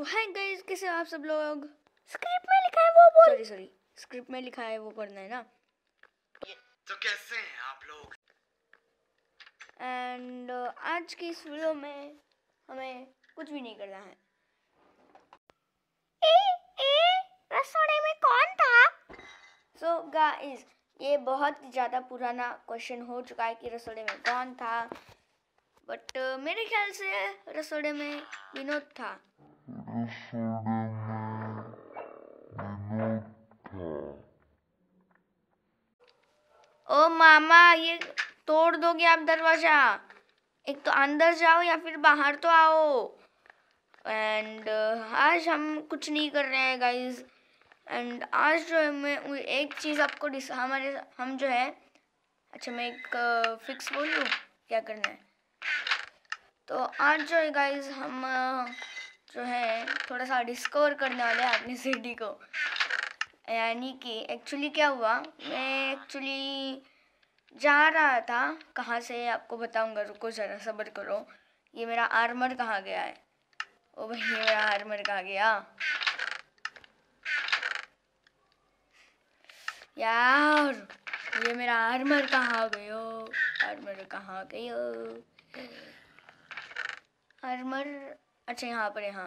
तो hi guys कैसे आप सब लोग स्क्रिप्ट में लिखा है वो बोल सॉरी सॉरी स्क्रिप्ट में लिखा है वो करना है ना तो कैसे हैं आप लोग एंड uh, आज की इस वीडियो में हमें कुछ भी नहीं करना है ए ए रसोड़े में कौन था सो so, गाइस ये बहुत ज़्यादा पुराना क्वेश्चन हो चुका है कि रसोड़े में कौन था बट uh, मेरे ख्याल से रसोड़े में विनोद था ओ मामा ये तोड़ दोगे आप दरवाजा एक तो अंदर जाओ या फिर बाहर तो आओ एंड uh, आज हम कुछ नहीं कर रहे हैं गाइज एंड आज जो है मैं एक चीज़ आपको हमारे हम जो है अच्छा मैं एक फिक्स uh, बोलूँ क्या करना है तो आज जो है गाइज हम uh, जो है थोड़ा सा डिस्कवर करने वाले हैं अपनी सिटी को यानी कि एक्चुअली क्या हुआ मैं एक्चुअली जा रहा था कहाँ से आपको बताऊंगा रुको ज़रा सब्र करो ये मेरा आर्मर कहाँ गया है ओ भाई ये मेरा आर्मर कहाँ गया यार ये मेरा आर्मर कहाँ गयो आर्मर कहाँ गयो आर्मर अच्छा यहाँ पर यहाँ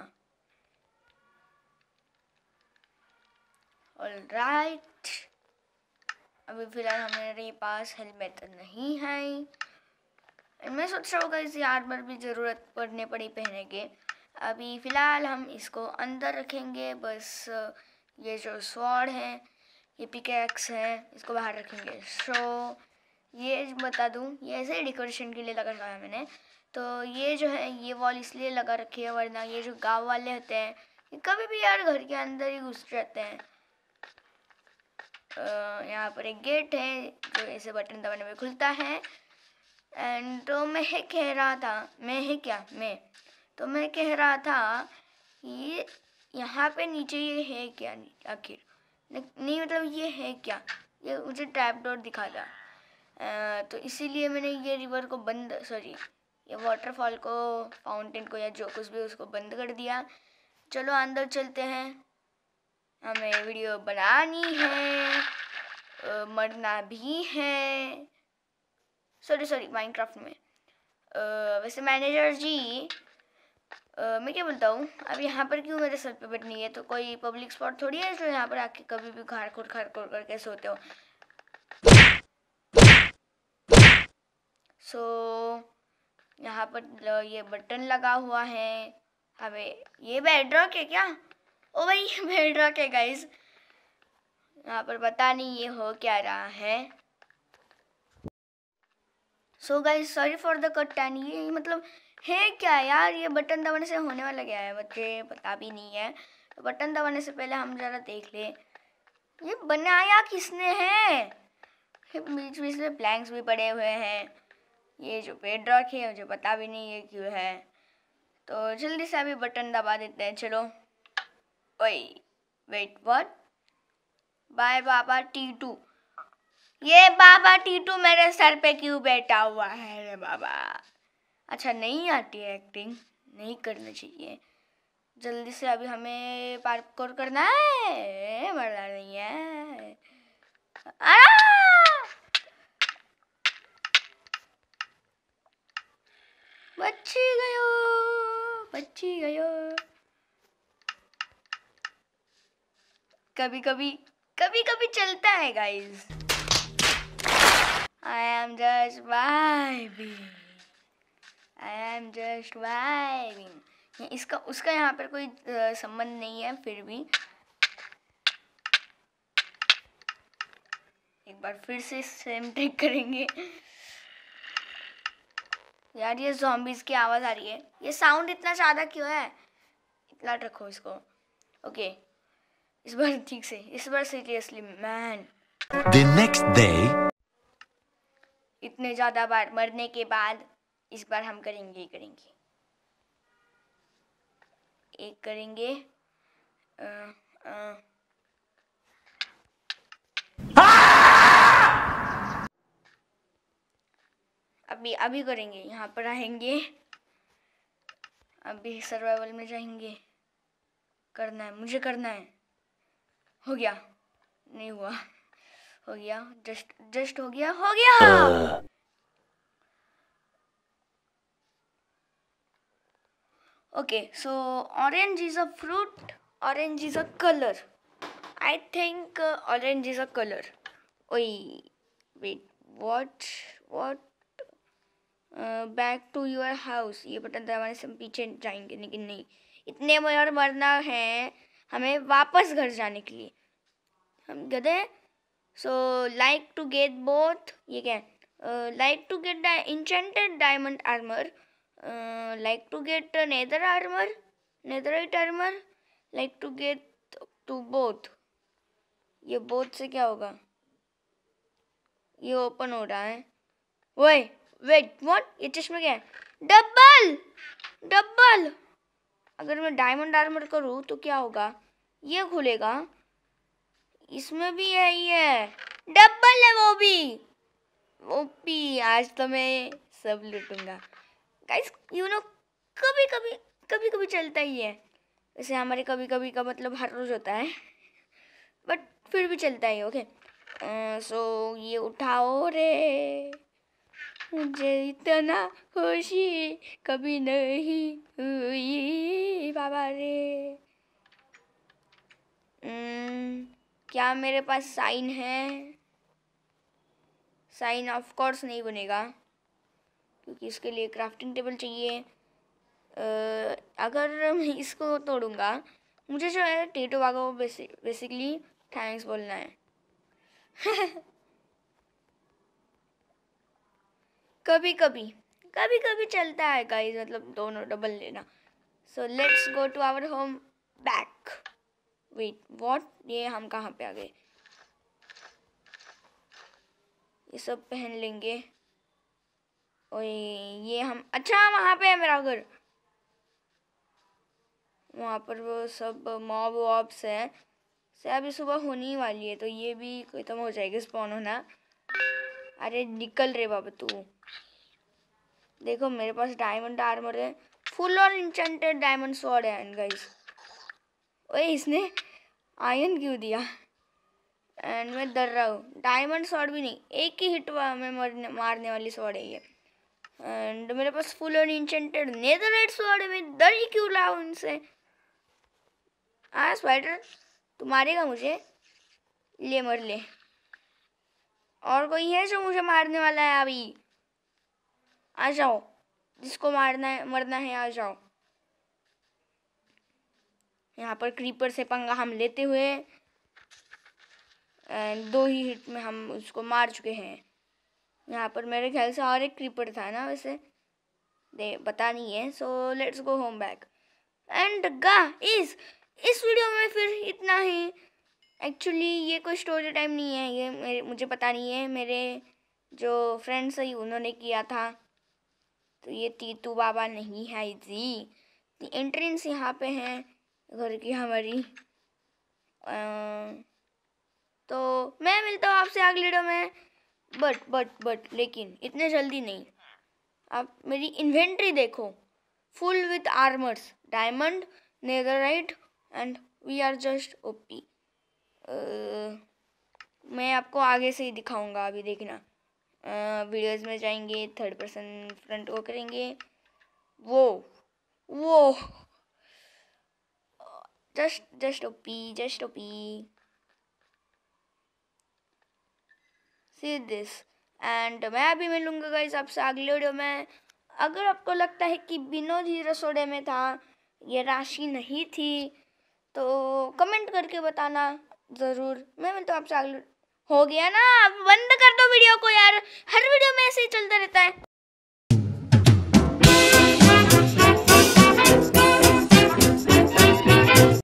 ऑल राइट अभी फ़िलहाल हमारे पास हेलमेट नहीं है मैं सोच रहा हूँ इस यार भी ज़रूरत पड़ने पड़ी पहने के अभी फ़िलहाल हम इसको अंदर रखेंगे बस ये जो स्वॉर्ड है ये पिकेक्स है इसको बाहर रखेंगे सो so, ये बता दूँ ये ऐसे डेकोरेशन के लिए लगा है मैंने तो ये जो है ये वॉल इसलिए लगा रखी है वरना ये जो गांव वाले होते हैं ये कभी भी यार घर के अंदर ही घुस जाते हैं यहाँ पर एक गेट है जो ऐसे बटन दबाने में खुलता है एंड तो मैं है कह रहा था मैं है क्या मैं तो मैं कह रहा था ये यहाँ पे नीचे ये है क्या आखिर नहीं मतलब ये है क्या ये मुझे ट्रैप डोर दिखा था आ, तो इसीलिए मैंने ये रिवर को बंद सॉरी या वाटरफॉल को फाउंटेन को या जो कुछ भी उसको बंद कर दिया चलो अंदर चलते हैं हमें वीडियो बनानी है मरना भी है सॉरी सॉरी माइनक्राफ्ट में आ, वैसे मैनेजर जी आ, मैं क्या बोलता हूँ अब यहाँ पर क्यों मेरे सर पे बैठनी है तो कोई पब्लिक स्पॉट थोड़ी है इसलिए यहाँ पर आके कभी भी खार खोर खार खोर करके सोते हो सो so, यहाँ पर ये बटन लगा हुआ है अबे ये बेडरॉक है क्या ओ भाई ये बेडरॉक है गाइज यहाँ पर पता नहीं ये हो क्या रहा है so guys sorry for the cut and ये मतलब है क्या यार ये बटन दबाने से होने वाला क्या है बच्चे पता भी नहीं है तो बटन दबाने से पहले हम ज़रा देख ले ये बनाया किसने है बीच बीच में प्लैंक्स भी पड़े हुए हैं ये जो पेड रॉक है मुझे पता भी नहीं है क्यों है तो जल्दी से अभी बटन दबा देते हैं चलो ओए वेट वॉट बाय बाबा टी टू ये बाबा टी टू मेरे सर पे क्यों बैठा हुआ है रे बाबा अच्छा नहीं आती है एक्टिंग नहीं करना चाहिए जल्दी से अभी हमें पार्कोर करना है मरना नहीं है अरे बची गयो बची गयो कभी कभी कभी कभी चलता है guys I am just vibing I am just vibing इसका उसका यहाँ पर कोई संबंध नहीं है फिर भी एक बार फिर से सेम ट्रिक करेंगे यार ये जॉम्बीज की आवाज़ आ रही है ये साउंड इतना ज़्यादा क्यों है इतना रखो इसको ओके okay. इस बार ठीक से इस बार seriously man the next day इतने ज़्यादा बार मरने के बाद इस बार हम करेंगे ही करेंगे एक करेंगे आ, आ, अभी अभी करेंगे यहाँ पर आएंगे अभी सर्वाइवल में जाएंगे करना है मुझे करना है हो गया नहीं हुआ हो गया जस्ट जस्ट हो गया हो गया okay so orange is a fruit orange is a colour I think orange is a colour ओई wait what what back to your house ये बटन दबाने से हम पीछे जाएंगे लेकिन नहीं इतने और मरना है हमें वापस घर जाने के लिए हम गधे so like to get both ये क्या है like to get enchanted diamond armour like to get nether armour netherite armour like to get to both ये बोथ से क्या होगा ये ओपन हो रहा है वही वेट वॉट ये चश्मे क्या है डबल डबल अगर मैं डायमंड आर्मर करूँ तो क्या होगा ये खुलेगा इसमें भी है ये डबल है वो भी वो भी आज तो मैं सब लूटूंगा गाइस यू नो कभी कभी कभी कभी चलता ही है वैसे हमारे कभी कभी का मतलब हर रोज़ होता है बट फिर भी चलता ही ओके सो ये उठाओ रे मुझे इतना खुशी कभी नहीं हुई बाबा रे क्या मेरे पास साइन है साइन ऑफ कोर्स नहीं बनेगा क्योंकि इसके लिए क्राफ्टिंग टेबल चाहिए अगर मैं इसको तोड़ूंगा मुझे जो है टेटो बागो बेसिकली थैंक्स बोलना है कभी कभी कभी कभी चलता है गाइस मतलब दोनों डबल लेना so let's go to our home back wait what ये हम कहाँ पे आ गए ये सब पहन लेंगे और ये हम अच्छा वहाँ पे है मेरा घर वहाँ पर वो सब मॉब वॉब्स हैं से अभी सुबह होने ही वाली है तो ये भी खत्म हो जाएगी स्पॉन होना अरे निकल रे बाबा तू देखो मेरे पास डायमंड आर्मर है फुल और इंचेंटेड डायमंड स्वॉर्ड है एंड गाइस ओए इसने आयन क्यों दिया एंड मैं डर रहा हूँ डायमंड शॉट भी नहीं एक ही हिट में मरने मारने वाली स्वॉर्ड है ये एंड मेरे पास फुल और इंचेंटेड नेदर रेड है मैं डर ही क्यों रहा हूँ उनसे हाँ स्वेटर तू मारेगा मुझे ले मर ले और कोई है जो मुझे मारने वाला है अभी आ जाओ जिसको मारना है मरना है आ जाओ यहाँ पर क्रीपर से पंगा हम लेते हुए दो ही हिट में हम उसको मार चुके हैं यहाँ पर मेरे ख्याल से और एक क्रीपर था ना वैसे दे पता नहीं है so let's go home back and गा इस इस वीडियो में फिर इतना ही एक्चुअली ये कोई स्टोरी टाइम नहीं है ये मेरे मुझे पता नहीं है मेरे जो फ्रेंड्स ही उन्होंने किया था तो ये तीतू बाबा नहीं है जी एंट्रेंस तो यहाँ पे है घर की हमारी आ, तो मैं मिलता हूँ आपसे अगले वीडियो में बट बट बट लेकिन इतने जल्दी नहीं आप मेरी इन्वेंट्री देखो full with armours diamond netherite and we are just OP मैं आपको आगे से ही दिखाऊंगा अभी देखना वीडियोस में जाएंगे थर्ड पर्सन फ्रंट को करेंगे वो वो just just OP just OP see this and मैं अभी मिलूंगा गाइज आपसे अगले वीडियो में अगर आपको लगता है कि विनोद ही रसोड़े में था ये राशि नहीं थी तो कमेंट करके बताना ज़रूर मैं मिलता तो हूँ आपसे अगले हो गया ना बंद कर दो वीडियो को यार हर वीडियो में ऐसे ही चलता रहता है